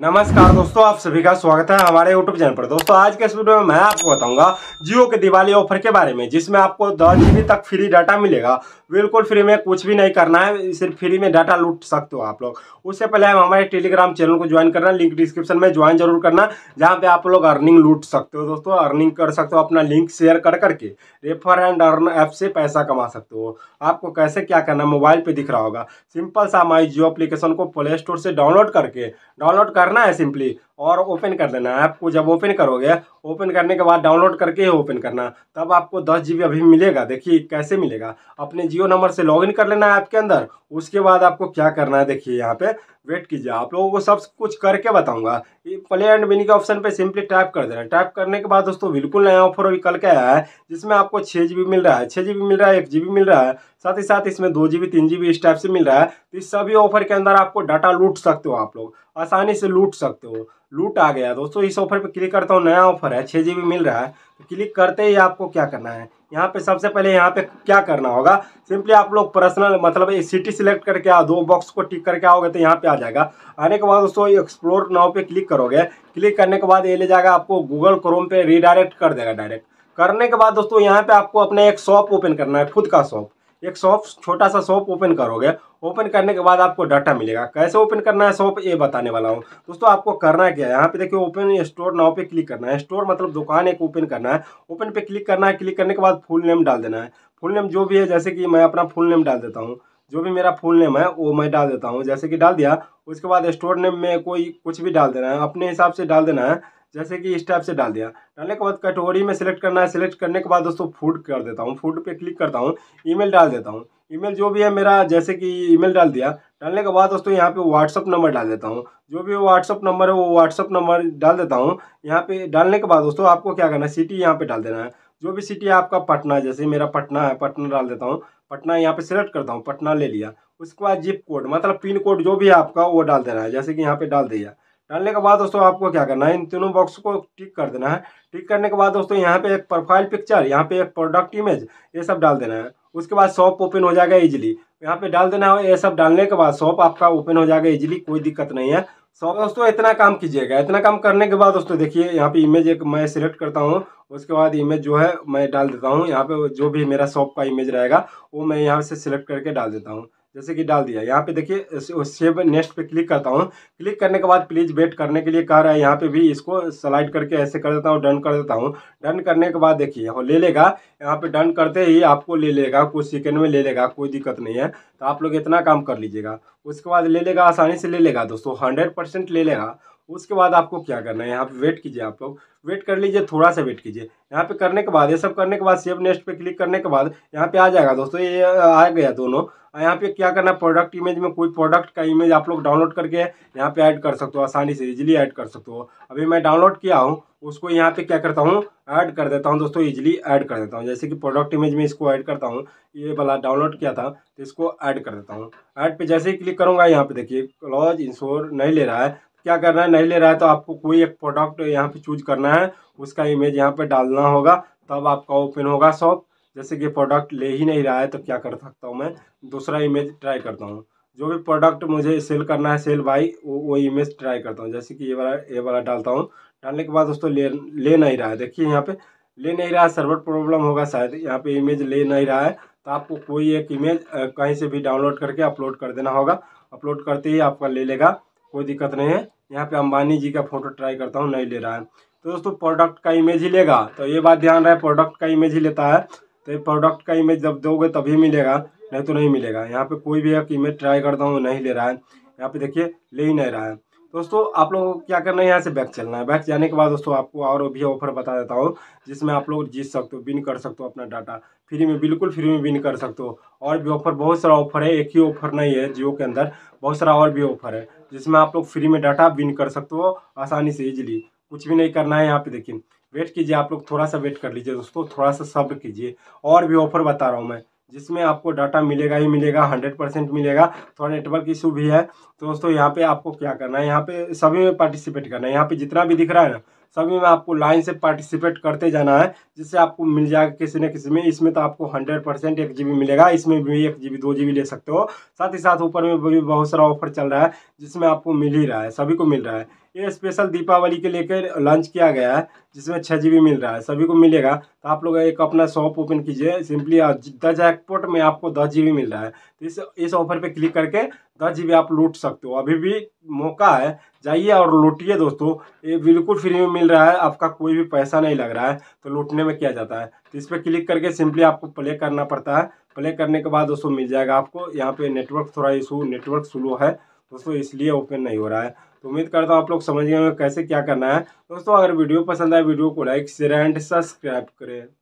नमस्कार दोस्तों आप सभी का स्वागत है हमारे यूट्यूब चैनल पर दोस्तों आज के इस वीडियो में मैं आपको बताऊंगा जियो के दिवाली ऑफर के बारे में जिसमें आपको दस जी तक फ्री डाटा मिलेगा बिल्कुल फ्री में कुछ भी नहीं करना है सिर्फ फ्री में डाटा लूट सकते हो आप लोग उससे पहले हम हमारे टेलीग्राम चैनल को ज्वाइन करना लिंक डिस्क्रिप्शन में ज्वाइन जरूर करना जहाँ पे आप लोग अर्निंग लूट सकते हो दोस्तों अर्निंग कर सकते हो अपना लिंक शेयर कर करके रेफर एंड अर्न ऐप से पैसा कमा सकते हो आपको कैसे क्या करना मोबाइल पर दिख रहा होगा सिंपल सा हमारी जियो अप्लीकेशन को प्ले स्टोर से डाउनलोड करके डाउनलोड कर करना है सिंपली और ओपन कर लेना है आपको जब ओपन करोगे ओपन करने के बाद डाउनलोड करके ही ओपन करना तब आपको दस जी अभी मिलेगा देखिए कैसे मिलेगा अपने जियो नंबर से लॉगिन कर लेना है ऐप के अंदर उसके बाद आपको क्या करना है देखिए यहाँ पे वेट कीजिए आप लोगों को सब कुछ करके बताऊंगा ये प्ले एंड मिनी के ऑप्शन पे सिंपली टाइप कर देना टाइप करने के बाद दोस्तों बिल्कुल नया ऑफर अभी कल के आया है जिसमें आपको छः जी मिल रहा है छः जी मिल रहा है एक जी मिल रहा है साथ ही साथ इसमें दो जी बी तीन जी बी इस टाइप से मिल रहा है तो इस सभी ऑफर के अंदर आपको डाटा लूट सकते हो आप लोग आसानी से लूट सकते हो लूट आ गया दोस्तों इस ऑफर पर क्लिक करता हूँ नया ऑफर है छः जी मिल रहा है तो क्लिक करते ही आपको क्या करना है यहाँ पे सबसे पहले यहाँ पे क्या करना होगा सिंपली आप लोग पर्सनल मतलब ये सिटी सिलेक्ट करके आ दो बॉक्स को टिक करके आओगे तो यहाँ पे आ जाएगा आने के बाद दोस्तों एक्सप्लोर नाव पे क्लिक करोगे क्लिक करने के बाद ये ले जाएगा आपको गूगल क्रोम पे रिडायरेक्ट कर देगा डायरेक्ट करने के बाद दोस्तों यहाँ पे आपको अपने एक शॉप ओपन करना है खुद का शॉप एक शॉप छोटा सा शॉप ओपन करोगे ओपन करने के बाद आपको डाटा मिलेगा कैसे ओपन करना है शॉप ये बताने वाला हूँ दोस्तों आपको करना क्या है यहाँ पे देखिए ओपन स्टोर नाव पे क्लिक करना है स्टोर मतलब दुकान एक ओपन करना है ओपन पे क्लिक करना है क्लिक करने के बाद फुल नेम डाल देना है फुल नेम जो भी है जैसे कि मैं अपना फुल नेम डाल देता हूँ जो भी मेरा फुल नेम है वो मैं डाल देता हूँ जैसे कि डाल दिया उसके बाद स्टोर नेम में कोई कुछ भी डाल देना है अपने हिसाब से डाल देना है जैसे कि इस टाइप से डाल दिया डालने के बाद कैटेगोरी में सेलेक्ट करना है सिलेक्ट करने के बाद दोस्तों फूड कर देता हूँ फूड पे क्लिक करता हूँ ईमेल डाल देता हूँ ईमेल जो भी है मेरा जैसे कि ईमेल डाल दिया डालने के बाद दोस्तों यहाँ पे व्हाट्सअप नंबर डाल देता हूँ जो भी व्हाट्सअप नंबर है वो व्हाट्सअप नंबर डाल देता हूँ यहाँ पे डालने के बाद दोस्तों आपको क्या करना है सिटी यहाँ पे डाल देना है जो भी सिटी है आपका पटना जैसे मेरा पटना है पटना डाल देता हूँ पटना यहाँ पे सिलेक्ट करता हूँ पटना ले लिया उसके बाद जिप कोड मतलब पिन कोड जो भी है आपका वो डाल देना है जैसे कि यहाँ पे डाल दिया डालने के बाद दोस्तों आपको क्या करना है इन तीनों बॉक्स को टिक कर देना है टिक करने के बाद दोस्तों यहाँ पे एक प्रोफाइल पिक्चर यहाँ पे एक प्रोडक्ट इमेज ये सब डाल देना है उसके बाद शॉप ओपन हो जाएगा इजिली यहाँ पे डाल देना है ये सब डालने के बाद शॉप आपका ओपन हो जाएगा इजिली कोई दिक्कत नहीं है सो दोस्तों इतना काम कीजिएगा इतना काम करने के बाद दोस्तों देखिए यहाँ पे इमेज एक मैं सिलेक्ट करता हूँ उसके बाद इमेज जो है मैं डाल देता हूँ यहाँ पे जो भी मेरा शॉप का इमेज रहेगा वो मैं यहाँ से सिलेक्ट करके डाल देता हूँ जैसे कि डाल दिया यहाँ पे देखिए सेव नेक्स्ट पे क्लिक करता हूँ क्लिक करने के बाद प्लीज़ वेट करने के लिए कह रहा है यहाँ पे भी इसको स्लाइड करके ऐसे कर देता हूँ डन कर देता हूँ डन करने के बाद देखिए हो ले लेगा यहाँ पे डन करते ही आपको ले लेगा कुछ सेकेंड में ले लेगा कोई दिक्कत नहीं है तो आप लोग इतना काम कर लीजिएगा उसके बाद ले लेगा आसानी से ले लेगा दोस्तों हंड्रेड ले लेगा उसके बाद आपको क्या करना है यहाँ पे वेट कीजिए आप लोग वेट कर लीजिए थोड़ा सा वेट कीजिए यहाँ पे करने के बाद ये सब करने के बाद सेव नेक्स्ट पे क्लिक करने के बाद यहाँ पे आ जाएगा दोस्तों ये आ गया दोनों यहाँ पे क्या करना प्रोडक्ट इमेज में कोई प्रोडक्ट का इमेज आप लोग डाउनलोड करके यहाँ पे ऐड कर सकते हो आसानी से इजीली ऐड कर सकते हो अभी मैं डाउनलोड किया हूँ उसको यहाँ पे क्या करता हूँ ऐड कर देता हूँ दोस्तों इजीली ऐड कर देता हूँ जैसे कि प्रोडक्ट इमेज में इसको ऐड करता हूँ ये वाला डाउनलोड किया था तो इसको ऐड कर देता हूँ ऐड पर जैसे ही क्लिक करूँगा यहाँ पर देखिए क्लॉज इंश्योर नहीं ले रहा है क्या करना है नहीं ले रहा है तो आपको कोई एक प्रोडक्ट यहाँ पर चूज करना है उसका इमेज यहाँ पर डालना होगा तब आपका ओपन होगा शॉप जैसे कि प्रोडक्ट ले ही नहीं रहा है तो क्या कर सकता हूँ मैं दूसरा इमेज ट्राई करता हूँ जो भी प्रोडक्ट मुझे सेल करना है सेल बाई वो वो इमेज ट्राई करता हूँ जैसे कि ये वाला ये वाला डालता हूँ डालने के बाद दोस्तों ले ले नहीं रहा है देखिए यहाँ पे ले नहीं रहा है सर्वर प्रॉब्लम होगा शायद यहाँ पे इमेज ले नहीं रहा है तो आपको कोई एक इमेज कहीं से भी डाउनलोड करके अपलोड कर देना होगा अपलोड करते ही आपका ले लेगा कोई दिक्कत नहीं है यहाँ पर अंबानी जी का फ़ोटो ट्राई करता हूँ नहीं ले रहा है तो दोस्तों प्रोडक्ट का इमेज ही लेगा तो ये बात ध्यान रहे प्रोडक्ट का इमेज ही लेता है तो ये प्रोडक्ट का इमेज जब दोगे तभी मिलेगा नहीं तो नहीं मिलेगा यहाँ पे कोई भी एक इमेज ट्राई करता हूँ नहीं ले रहा है यहाँ पे देखिए ले ही नहीं रहा है दोस्तों आप लोगों को क्या करना है यहाँ से बैक चलना है बैक जाने के बाद दोस्तों आपको और भी ऑफर बता देता हूँ जिसमें आप लोग जीत सकते हो बिन कर सकते हो अपना डाटा फ्री में बिल्कुल फ्री में बिन कर सकते हो और भी ऑफर बहुत सारा ऑफर है एक ही ऑफर नहीं है जियो के अंदर बहुत सारा और भी ऑफर है जिसमें आप लोग फ्री में डाटा बिन कर सकते हो आसानी से ईजिली कुछ भी नहीं करना है यहाँ पे देखिए वेट कीजिए आप लोग थोड़ा सा वेट कर लीजिए दोस्तों थोड़ा सा सब्र कीजिए और भी ऑफर बता रहा हूँ मैं जिसमें आपको डाटा मिलेगा ही मिलेगा हंड्रेड परसेंट मिलेगा थोड़ा नेटवर्क इशू भी है तो दोस्तों यहाँ पे आपको क्या करना है यहाँ पे सभी में पार्टिसिपेट करना है यहाँ पे जितना भी दिख रहा है ना सभी में आपको लाइन से पार्टिसिपेट करते जाना है जिससे आपको मिल जाएगा किसी न किसी में इसमें तो आपको हंड्रेड परसेंट एक जी मिलेगा इसमें भी एक जी बी दो जी ले सकते हो साथ ही साथ ऊपर में भी बहुत सारा ऑफर चल रहा है जिसमें आपको मिल ही रहा है सभी को मिल रहा है ये स्पेशल दीपावली के लेकर लॉन्च किया गया है जिसमें छः जी मिल रहा है सभी को मिलेगा तो आप लोग एक अपना शॉप ओपन कीजिए सिंपली द जैकपोट में आपको दस जी मिल रहा है इस इस ऑफर पे क्लिक करके दस जी आप लूट सकते हो अभी भी मौका है जाइए और लूटिए दोस्तों ये बिल्कुल फ्री में मिल रहा है आपका कोई भी पैसा नहीं लग रहा है तो लूटने में क्या जाता है तो इस पर क्लिक करके सिंपली आपको प्ले करना पड़ता है प्ले करने के बाद दोस्तों मिल जाएगा आपको यहाँ पे नेटवर्क थोड़ा इशू नेटवर्क स्लो है दोस्तों इसलिए ओपन नहीं हो रहा है तो उम्मीद करता हूँ आप लोग समझ गए कैसे क्या करना है दोस्तों अगर वीडियो पसंद आए वीडियो को लाइक शेयर एंड सब्सक्राइब करें